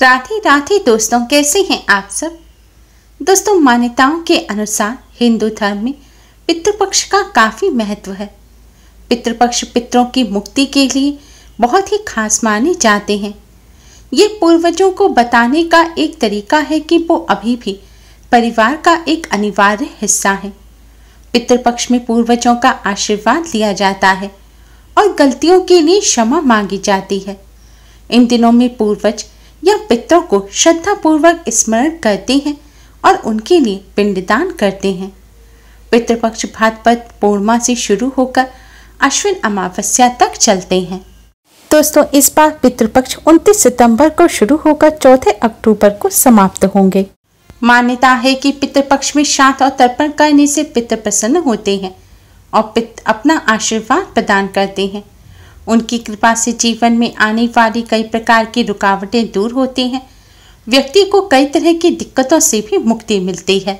राधे राधे दोस्तों कैसे हैं आप सब दोस्तों मान्यताओं के अनुसार हिंदू धर्म में पितृपक्ष का काफ़ी महत्व है पितृपक्ष पितरों की मुक्ति के लिए बहुत ही खास माने जाते हैं ये पूर्वजों को बताने का एक तरीका है कि वो अभी भी परिवार का एक अनिवार्य हिस्सा है पितृपक्ष में पूर्वजों का आशीर्वाद लिया जाता है और गलतियों के लिए क्षमा मांगी जाती है इन दिनों में पूर्वज या पितरों को श्रद्धापूर्वक स्मरण करते हैं और उनके लिए पिंडदान करते हैं पितृपक्ष भादपद पूर्णिमा से शुरू होकर अश्विन अमावस्या तक चलते हैं दोस्तों इस बार पितृपक्ष 29 सितंबर को शुरू होकर चौथे अक्टूबर को समाप्त होंगे मान्यता है कि पितृपक्ष में शांत और तर्पण करने से पितृ प्रसन्न होते हैं और पित अपना आशीर्वाद प्रदान करते हैं उनकी कृपा से जीवन में आने वाली कई प्रकार की रुकावटें दूर होती हैं व्यक्ति को कई तरह की दिक्कतों से भी मुक्ति मिलती है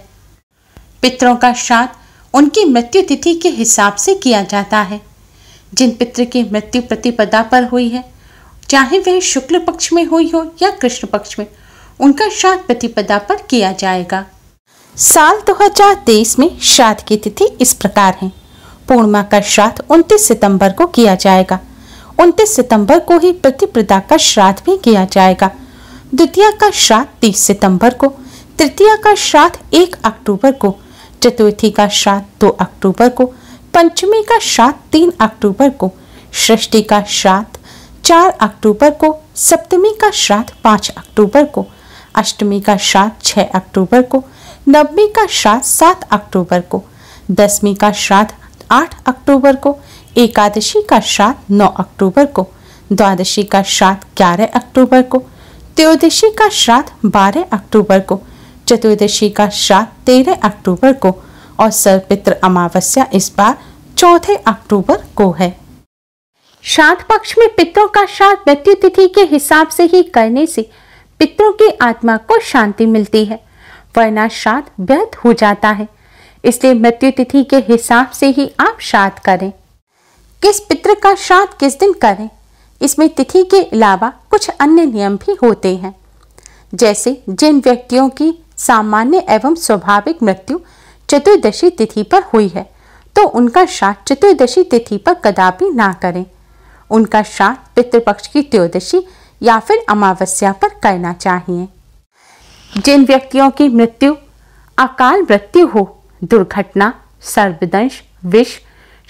पितरों का श्राद्ध उनकी मृत्यु तिथि के हिसाब से किया जाता है जिन पितृ की मृत्यु प्रतिपदा पर हुई है चाहे वह शुक्ल पक्ष में हुई हो या कृष्ण पक्ष में उनका श्राद्ध प्रतिपदा पर किया जाएगा साल 2023 में श्राद्ध की तिथि इस प्रकार है पूर्णिमा का श्राद्ध 29 सितंबर को किया जाएगा उनतीस सितंबर को ही प्रतिप्रदा का श्राद्ध भी किया जाएगा द्वितीय का श्राद्ध तीस सितंबर को तृतीय का श्राद्ध एक अक्टूबर को चतुर्थी का श्राद्ध दो अक्टूबर को पंचमी का श्राद्ध तीन अक्टूबर को षष्ठी का श्राद्ध चार अक्टूबर को सप्तमी का श्राद्ध पाँच अक्टूबर को अष्टमी का श्राद्ध छः अक्टूबर को नवमी का श्राद्ध सात अक्टूबर को दसवीं का श्राद्ध आठ अक्टूबर को एकादशी का श्राद्ध 9 अक्टूबर को द्वादशी का श्राद्ध 11 अक्टूबर को त्रयोदशी का श्राद्ध 12 अक्टूबर को चतुर्दशी का श्राद्ध 13 अक्टूबर को और सर्वपित्र अमावस्या इस बार चौथे अक्टूबर को है श्राद्ध पक्ष में पितरों का श्राद्ध मृत्यु तिथि के हिसाब से ही करने से पितरों की आत्मा को शांति मिलती है वरना श्राद्ध व्यर्थ हो जाता है इसलिए मृत्यु तिथि के हिसाब से ही आप श्राद्ध करें किस पितृ का श्राद्ध किस दिन करें इसमें तिथि के अलावा कुछ अन्य नियम भी होते हैं जैसे जिन व्यक्तियों की सामान्य एवं स्वाभाविक मृत्यु चतुर्दशी तिथि पर हुई है तो उनका श्राद्ध चतुर्दशी तिथि पर कदापि ना करें उनका श्राद्ध पितृपक्ष की त्रयोदशी या फिर अमावस्या पर करना चाहिए जिन व्यक्तियों की मृत्यु अकाल मृत्यु हो दुर्घटना सर्वदंश विष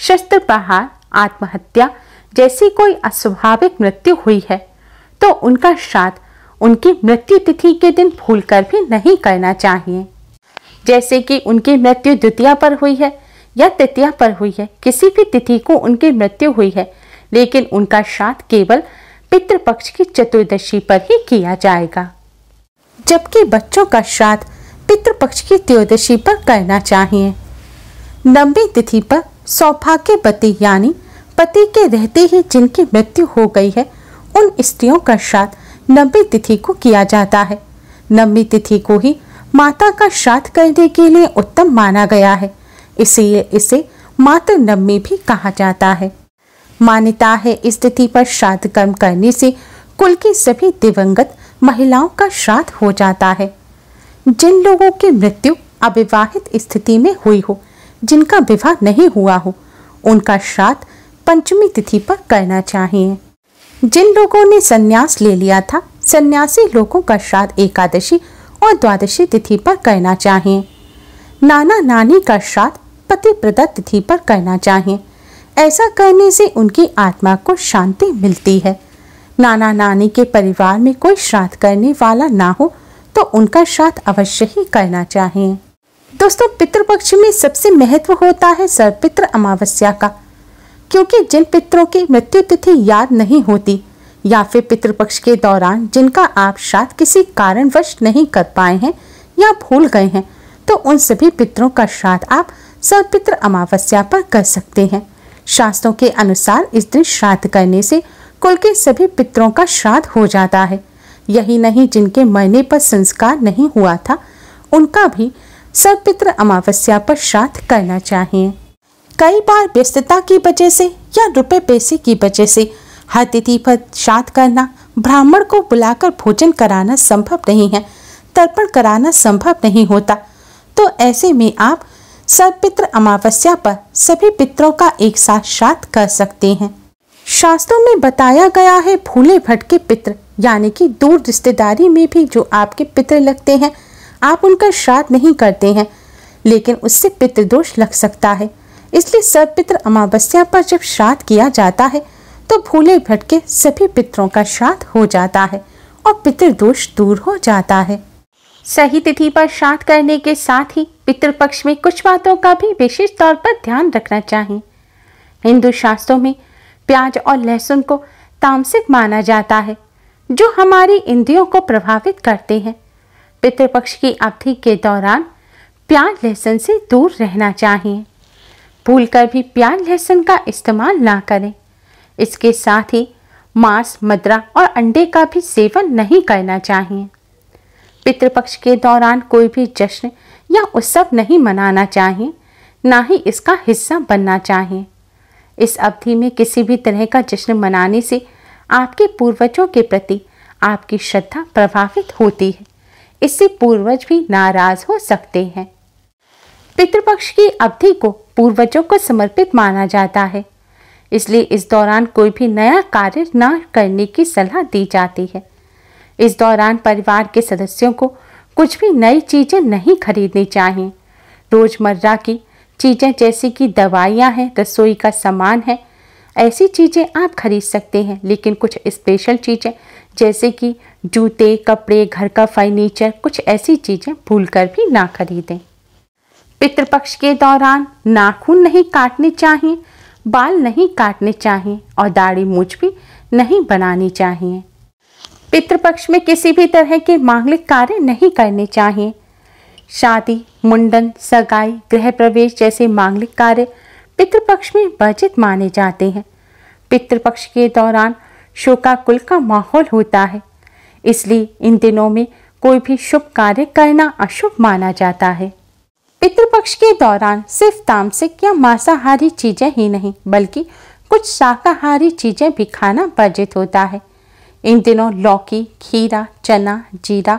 शस्त्र प्रहार आत्महत्या जैसी कोई अस्वाभाविक मृत्यु हुई है तो उनका श्राद्ध उनकी मृत्यु तिथि के दिन भूलकर भी नहीं करना चाहिए जैसे कि उनकी मृत्यु द्वितीय पर हुई है या तृतीया पर हुई है किसी भी तिथि को उनकी मृत्यु हुई है लेकिन उनका श्राद्ध केवल पितृपक्ष की चतुर्दशी पर ही किया जाएगा जबकि बच्चों का श्राद्ध पितृपक्ष की त्रयोदशी पर करना चाहिए लंबी तिथि पर सौभाग्यवती यानी पति के रहते ही जिनकी मृत्यु हो गई है उन स्त्रियों का श्राद्ध नब्बे तिथि को किया जाता है नवमी तिथि को ही माता का श्राद्ध करने के लिए उत्तम माना गया है इसीलिए इसे माता नवमी भी कहा जाता है मान्यता है इस तिथि पर श्राद्ध कर्म करने से कुल की सभी दिवंगत महिलाओं का श्राद्ध हो जाता है जिन लोगों की मृत्यु अविवाहित स्थिति में हुई हो जिनका विवाह नहीं हुआ हो उनका श्राद्ध पंचमी तिथि पर करना चाहिए जिन लोगों ने संन्यास ले लिया था सन्यासी लोगों का श्राद्ध एकादशी और द्वादशी तिथि पर करना चाहिए नाना नानी का श्राद्ध पति प्रदत्त तिथि पर करना चाहिए ऐसा करने से उनकी आत्मा को शांति मिलती है नाना नानी के परिवार में कोई श्राद्ध करने वाला ना हो तो उनका श्राद्ध अवश्य ही करना चाहिए दोस्तों पितृपक्ष में सबसे महत्व होता है सर्वपित्र अमावस्या का क्योंकि जिन पितरों की मृत्यु तिथि याद नहीं होती या फिर पितृपक्ष के दौरान जिनका आप श्राद्ध किसी कारणवश नहीं कर पाए हैं या भूल गए हैं तो उन सभी पितरों का श्राद्ध आप सर्वपित्र अमावस्या पर कर सकते हैं शास्त्रों के अनुसार इस दिन श्राद्ध करने से कुल के सभी पितरों का श्राद्ध हो जाता है यही नहीं जिनके मरने पर संस्कार नहीं हुआ था उनका भी सर्वपित्र अमावस्या पर श्राद्ध करना चाहिए कई बार व्यस्तता की वजह से या रुपए पैसे की वजह से हर तिथि पर शांत करना ब्राह्मण को बुलाकर भोजन कराना संभव नहीं है तर्पण कराना संभव नहीं होता तो ऐसे में आप सर्वपित्र अमावस्या पर सभी पितरों का एक साथ श्राद्ध कर सकते हैं शास्त्रों में बताया गया है भूले भटके पित्र यानी कि दूर रिश्तेदारी में भी जो आपके पित्र लगते हैं आप उनका श्राद्ध नहीं करते हैं लेकिन उससे पितृदोष लग सकता है इसलिए सब पितृ अमावस्या पर जब श्राद्ध किया जाता है तो भूले भटके सभी पितरों का श्राद्ध हो जाता है और पितृदोष दूर हो जाता है सही तिथि पर श्राद्ध करने के साथ ही पितृपक्ष में कुछ बातों का भी विशेष तौर पर ध्यान रखना चाहिए हिंदू शास्त्रों में प्याज और लहसुन को तामसिक माना जाता है जो हमारी इंद्रियों को प्रभावित करते हैं पितृपक्ष की अवधि के दौरान प्याज लहसुन से दूर रहना चाहिए भूलकर भी प्याज लहसुन का इस्तेमाल ना करें इसके साथ ही मांस मदरा और अंडे का भी सेवन नहीं करना चाहिए पितृपक्ष के दौरान कोई भी जश्न या उत्सव नहीं मनाना चाहिए ना ही इसका हिस्सा बनना चाहिए इस अवधि में किसी भी तरह का जश्न मनाने से आपके पूर्वजों के प्रति आपकी श्रद्धा प्रभावित होती है इससे पूर्वज भी नाराज हो सकते हैं पितृपक्ष की अवधि को पूर्वजों को समर्पित माना जाता है इसलिए इस दौरान कोई भी नया कार्य न करने की सलाह दी जाती है इस दौरान परिवार के सदस्यों को कुछ भी नई चीज़ें नहीं खरीदनी चाहिए रोज़मर्रा की चीज़ें जैसे कि दवाइयाँ हैं रसोई का सामान है ऐसी चीज़ें आप खरीद सकते हैं लेकिन कुछ स्पेशल चीज़ें जैसे कि जूते कपड़े घर का फर्नीचर कुछ ऐसी चीज़ें भूल कर भी ना खरीदें पितृपक्ष के दौरान नाखून नहीं काटने चाहिए बाल नहीं काटने चाहिए और दाढ़ी मूछ भी नहीं बनानी चाहिए पितृपक्ष में किसी भी तरह के मांगलिक कार्य नहीं करने चाहिए शादी मुंडन सगाई गृह प्रवेश जैसे मांगलिक कार्य पितृपक्ष में वर्जित माने जाते हैं पितृपक्ष के दौरान शोकाकुल का माहौल होता है इसलिए इन दिनों में कोई भी शुभ कार्य करना अशुभ माना जाता है पितृपक्ष के दौरान सिर्फ तामसिक या मांसाहारी चीज़ें ही नहीं बल्कि कुछ शाकाहारी चीज़ें भी खाना वर्जित होता है इन दिनों लौकी खीरा चना जीरा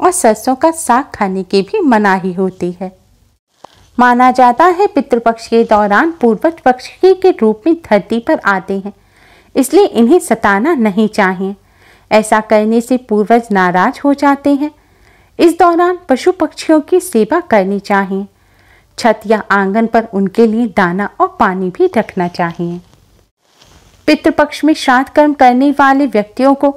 और सरसों का साग खाने की भी मनाही होती है माना जाता है पितृपक्ष के दौरान पूर्वज पक्ष के रूप में धरती पर आते हैं इसलिए इन्हें सताना नहीं चाहिए ऐसा करने से पूर्वज नाराज हो जाते हैं इस दौरान पशु पक्षियों की सेवा करनी चाहिए छत या आंगन पर उनके लिए दाना और पानी भी रखना चाहिए पितृपक्ष में श्राद्ध कर्म करने वाले व्यक्तियों को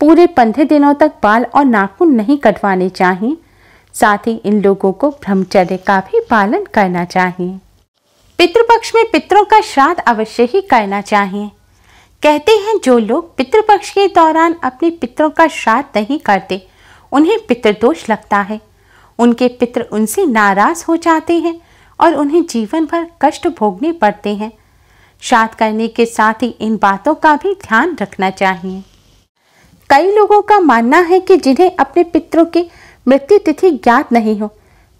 पूरे पंद्रह दिनों तक बाल और नाखून नहीं कटवाने चाहिए साथ ही इन लोगों को ब्रह्मचर्य का भी पालन करना चाहिए पितृपक्ष में पितरों का श्राद्ध अवश्य ही करना चाहिए कहते हैं जो लोग पितृपक्ष के दौरान अपने पितरों का श्राद्ध नहीं करते उन्हें पितृदोष लगता है उनके पितृ उनसे नाराज हो जाते हैं और उन्हें जीवन भर कष्ट भोगने पड़ते हैं श्राद्ध करने के साथ ही इन बातों का भी ध्यान रखना चाहिए कई लोगों का मानना है कि जिन्हें अपने पितरों की मृत्यु तिथि ज्ञात नहीं हो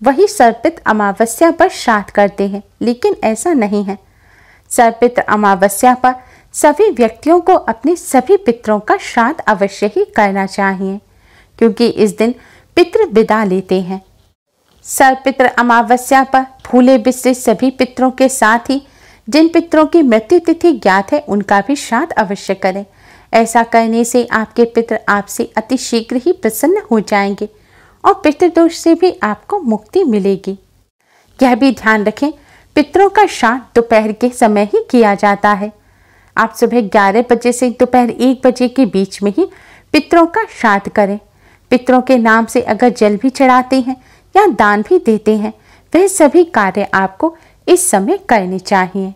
वही सर्पित अमावस्या पर श्राद्ध करते हैं लेकिन ऐसा नहीं है सर्पित अमावस्या पर सभी व्यक्तियों को अपने सभी पितरों का श्राद्ध अवश्य ही करना चाहिए क्योंकि इस दिन पितृ विदा लेते हैं सर्पित्र अमावस्या पर फूले बिस्तृत सभी पितरों के साथ ही जिन पितरों की मृत्यु तिथि ज्ञात है उनका भी श्राद्ध अवश्य करें ऐसा करने से आपके पितर आपसे अति शीघ्र ही प्रसन्न हो जाएंगे और पितृदोष से भी आपको मुक्ति मिलेगी यह भी ध्यान रखें पितरों का श्राद्ध दोपहर के समय ही किया जाता है आप सुबह ग्यारह बजे से दोपहर एक बजे के बीच में ही पितरों का श्राद्ध करें पितरों के नाम से अगर जल भी चढ़ाते हैं या दान भी देते हैं वह सभी कार्य आपको इस समय करने चाहिए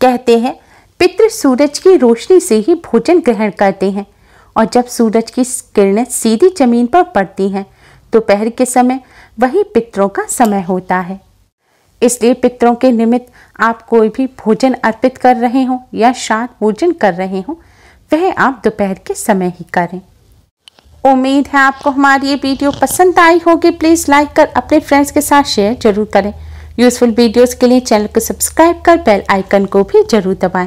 कहते हैं पितृ सूरज की रोशनी से ही भोजन ग्रहण करते हैं और जब सूरज की किरणें सीधी जमीन पर पड़ती हैं दोपहर तो के समय वही पितरों का समय होता है इसलिए पितरों के निमित्त आप कोई भी भोजन अर्पित कर रहे हों या शांत भोजन कर रहे हों वह आप दोपहर के समय ही करें उम्मीद है आपको हमारी ये वीडियो पसंद आई होगी प्लीज़ लाइक कर अपने फ्रेंड्स के साथ शेयर जरूर करें यूज़फुल वीडियोस के लिए चैनल को सब्सक्राइब कर बेल आइकन को भी जरूर दबाएं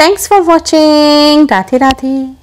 thanks for watching Radhe Radhe